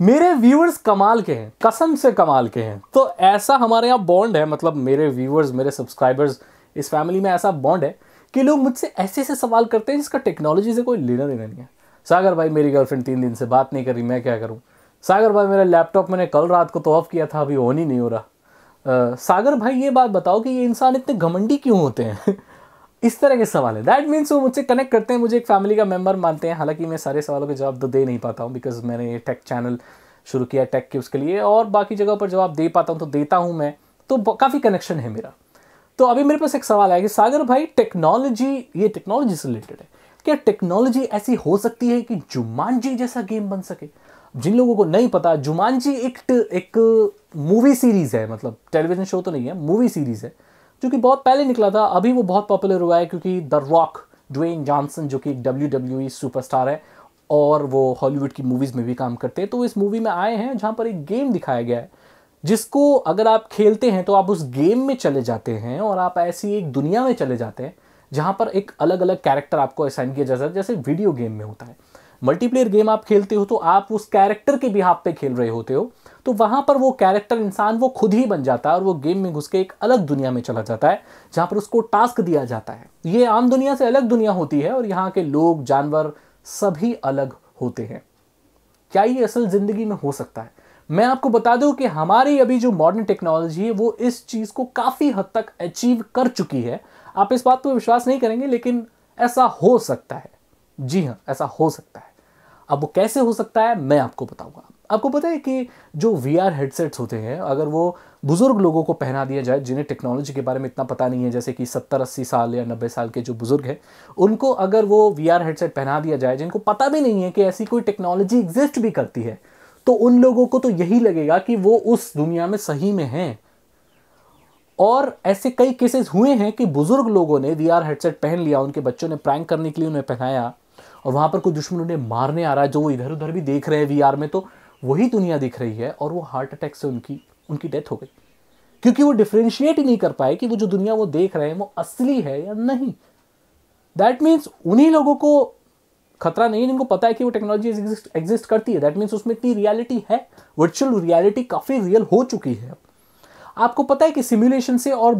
मेरे व्यूअर्स कमाल के हैं कसम से कमाल के हैं तो ऐसा हमारे यहाँ बॉन्ड है मतलब मेरे व्यूअर्स मेरे सब्सक्राइबर्स इस फैमिली में ऐसा बॉन्ड है कि लोग मुझसे ऐसे ऐसे सवाल करते हैं जिसका टेक्नोलॉजी से कोई लेना देना नहीं है सागर भाई मेरी गर्लफ्रेंड तीन दिन से बात नहीं कर रही मैं क्या करूँ सागर भाई मेरा लैपटॉप मैंने कल रात को तो ऑफ किया था अभी ऑन ही नहीं हो रहा आ, सागर भाई ये बात बताओ कि ये इंसान इतने घमंडी क्यों होते हैं इस तरह के सवाल है दैट मीन्स वो मुझसे कनेक्ट करते हैं मुझे एक फैमिली का मेम्बर मानते हैं हालांकि मैं सारे सवालों के जवाब तो दे नहीं पाता हूँ बिकॉज मैंने ये टेक चैनल शुरू किया टेक के उसके लिए और बाकी जगह पर जवाब दे पाता हूँ तो देता हूँ मैं तो काफ़ी कनेक्शन है मेरा तो अभी मेरे पास एक सवाल आया कि सागर भाई टेक्नोलॉजी ये टेक्नोलॉजी से रिलेटेड है क्या टेक्नोलॉजी ऐसी हो सकती है कि जी जैसा गेम बन सके जिन लोगों को नहीं पता जुमान एक एक मूवी सीरीज़ है मतलब टेलीविज़न शो तो नहीं है मूवी सीरीज़ है जो कि बहुत पहले निकला था अभी वो बहुत पॉपुलर हुआ है क्योंकि द रॉक ड्वेन जॉनसन जो कि डब्ल्यू डब्ल्यू सुपरस्टार है और वो हॉलीवुड की मूवीज़ में भी काम करते हैं तो इस मूवी में आए हैं जहाँ पर एक गेम दिखाया गया है जिसको अगर आप खेलते हैं तो आप उस गेम में चले जाते हैं और आप ऐसी एक दुनिया में चले जाते हैं जहाँ पर एक अलग अलग कैरेक्टर आपको असाइन किया जाता है जैसे वीडियो गेम में होता है मल्टीप्लेयर गेम आप खेलते हो तो आप उस कैरेक्टर के बिहाफ पे खेल रहे होते हो तो वहां पर वो कैरेक्टर इंसान वो खुद ही बन जाता है और वो गेम में घुस के एक अलग दुनिया में चला जाता है जहां पर उसको टास्क दिया जाता है ये आम दुनिया से अलग दुनिया होती है और यहाँ के लोग जानवर सभी अलग होते हैं क्या ये असल ज़िंदगी में हो सकता है मैं आपको बता दूं कि हमारी अभी जो मॉडर्न टेक्नोलॉजी है वो इस चीज़ को काफ़ी हद तक अचीव कर चुकी है आप इस बात पर विश्वास नहीं करेंगे लेकिन ऐसा हो सकता है जी हाँ ऐसा हो सकता है अब वो कैसे हो सकता है मैं आपको बताऊंगा आपको पता है कि जो वी आर हेडसेट्स होते हैं अगर वो बुज़ुर्ग लोगों को पहना दिया जाए जिन्हें टेक्नोलॉजी के बारे में इतना पता नहीं है जैसे कि सत्तर अस्सी साल या नब्बे साल के जो बुज़ुर्ग हैं उनको अगर वो वी आर हेडसेट पहना दिया जाए जिनको पता भी नहीं है कि ऐसी कोई टेक्नोलॉजी एग्जिस्ट भी करती है तो उन लोगों को तो यही लगेगा कि वो उस दुनिया में सही में हैं और ऐसे कई केसेस हुए हैं कि बुज़ुर्ग लोगों ने वी आर हेडसेट पहन लिया उनके बच्चों ने प्रैंक करने के लिए उन्हें पहनाया और वहाँ पर कोई दुश्मन उन्हें मारने आ रहा है जो वो इधर उधर भी देख रहे हैं वी में तो वही दुनिया दिख रही है और वो हार्ट अटैक से उनकी उनकी डेथ हो गई क्योंकि वो डिफ्रेंशिएट ही नहीं कर पाए कि वो जो दुनिया वो देख रहे हैं वो असली है या नहीं दैट मीन्स उन्हीं लोगों को खतरा नहीं है जिनको पता है कि वो टेक्नोलॉजी एग्जिस्ट एग्जिस्ट करती है दैट मीन्स उसमें इतनी रियलिटी है वर्चुअल रियलिटी काफ़ी रियल हो चुकी है आपको पता है कि सिमुलेशन से और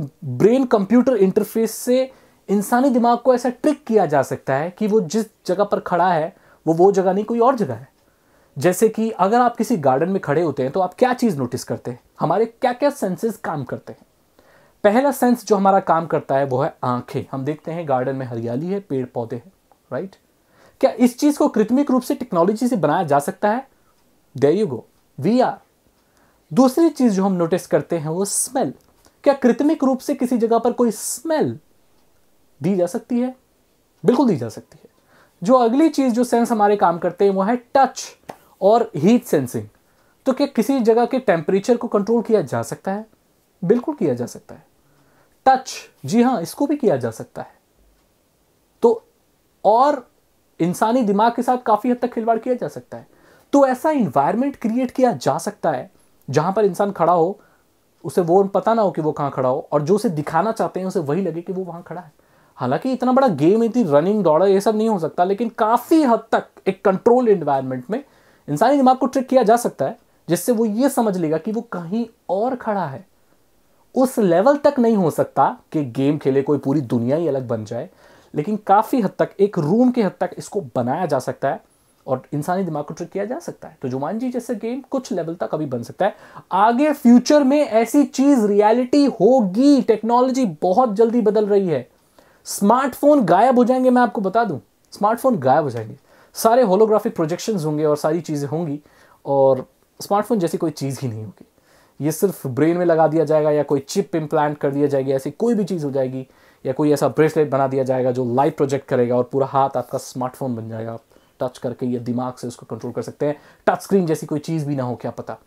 ब्रेन कंप्यूटर इंटरफेस से इंसानी दिमाग को ऐसा ट्रिक किया जा सकता है कि वो जिस जगह पर खड़ा है वो वो जगह नहीं कोई और जगह है जैसे कि अगर आप किसी गार्डन में खड़े होते हैं तो आप क्या चीज़ नोटिस करते हैं हमारे क्या क्या सेंसेस काम करते हैं पहला सेंस जो हमारा काम करता है वो है आंखें हम देखते हैं गार्डन में हरियाली है पेड़ पौधे हैं राइट क्या इस चीज़ को कृत्रिमिक रूप से टेक्नोलॉजी से बनाया जा सकता है there you go we are दूसरी चीज़ जो हम नोटिस करते हैं वो स्मेल क्या कृत्रिमिक रूप से किसी जगह पर कोई स्मेल दी जा सकती है बिल्कुल दी जा सकती है जो अगली चीज़ जो सेंस हमारे काम करते हैं वो है टच और हीट सेंसिंग तो क्या किसी जगह के टेम्परेचर को कंट्रोल किया जा सकता है बिल्कुल किया जा सकता है टच जी हां इसको भी किया जा सकता है तो और इंसानी दिमाग के साथ काफ़ी हद तक खिलवाड़ किया जा सकता है तो ऐसा इन्वायरमेंट क्रिएट किया जा सकता है जहां पर इंसान खड़ा हो उसे वो पता ना हो कि वो कहां खड़ा हो और जो उसे दिखाना चाहते हैं उसे वही लगे कि वो वहां खड़ा है हालांकि इतना बड़ा गेम इतनी रनिंग दौड़ा ये सब नहीं हो सकता लेकिन काफ़ी हद तक एक कंट्रोल इन्वायरमेंट में इंसानी दिमाग को ट्रिक किया जा सकता है जिससे वो ये समझ लेगा कि वो कहीं और खड़ा है उस लेवल तक नहीं हो सकता कि गेम खेले कोई पूरी दुनिया ही अलग बन जाए लेकिन काफ़ी हद तक एक रूम के हद तक इसको बनाया जा सकता है और इंसानी दिमाग को ट्रिक किया जा सकता है तो जुमान जी जैसे गेम कुछ लेवल तक अभी बन सकता है आगे फ्यूचर में ऐसी चीज़ रियलिटी होगी टेक्नोलॉजी बहुत जल्दी बदल रही है स्मार्टफोन गायब हो जाएंगे मैं आपको बता दूं स्मार्टफोन गायब हो जाएंगे सारे होलोग्राफिक प्रोजेक्शंस होंगे और सारी चीज़ें होंगी और स्मार्टफोन जैसी कोई चीज़ ही नहीं होगी ये सिर्फ ब्रेन में लगा दिया जाएगा या कोई चिप इम्प्लांट कर दिया जाएगा ऐसी कोई भी चीज़ हो जाएगी या कोई ऐसा ब्रेसलेट बना दिया जाएगा जो लाइव प्रोजेक्ट करेगा और पूरा हाथ आपका स्मार्टफोन बन जाएगा आप टच करके या दिमाग से उसको कंट्रोल कर सकते हैं टच स्क्रीन जैसी कोई चीज़ भी ना हो क्या पता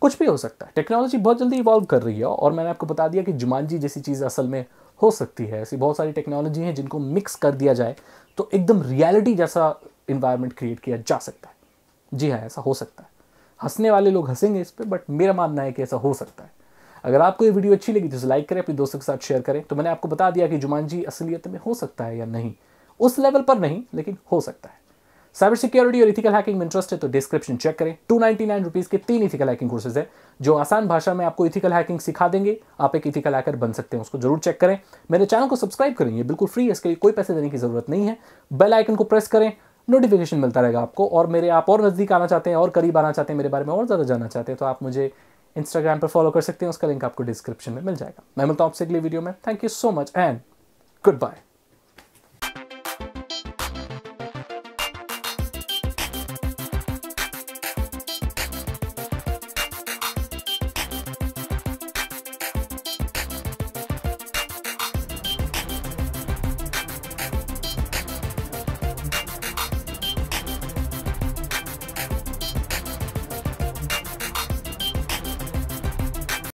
कुछ भी हो सकता है टेक्नोलॉजी बहुत जल्दी इवॉल्व कर रही है और मैंने आपको बता दिया कि जुमान जी जैसी चीज़ असल में हो सकती है ऐसी बहुत सारी टेक्नोलॉजी हैं जिनको मिक्स कर दिया जाए तो एकदम रियलिटी जैसा इन्वायरमेंट क्रिएट किया जा सकता है जी हाँ ऐसा हो सकता है हंसने वाले लोग हंसेंगे इस पर बट मेरा मानना है कि ऐसा हो सकता है अगर आपको ये वीडियो अच्छी लगी तो लाइक करें अपने दोस्तों के साथ शेयर करें तो मैंने आपको बता दिया कि जुमान जी असलियत में हो सकता है या नहीं उस लेवल पर नहीं लेकिन हो सकता है साइबर सिक्योरिटी और इथिकल हैकिंग में इंटरेस्ट है तो डिस्क्रिप्शन चेक करें टू नाइन्टी के तीन इथिकल हैकिंग कोर्सेज है जो आसान भाषा में आपको इथिकल हैकिंग सिखा देंगे आप एक इथिकल हैकर बन सकते हैं उसको जरूर चेक करें मेरे चैनल को सब्सक्राइब करें ये बिल्कुल फ्री है इसके लिए कोई पैसे देने की जरूरत नहीं है बेल आइकन को प्रेस करें नोटिफिकेशन मिलता रहेगा आपको और मेरे आप और नज़दीक आना चाहते हैं और करीब आना चाहते हैं मेरे बारे में और ज़्यादा जानना चाहते हैं तो आप मुझे इंस्टाग्राम पर फॉलो कर सकते हैं उसका लिंक आपको डिस्क्रिप्शन में मिल जाएगा मैं मिलता हूँ आपसे अगली वीडियो में thank you so much and good bye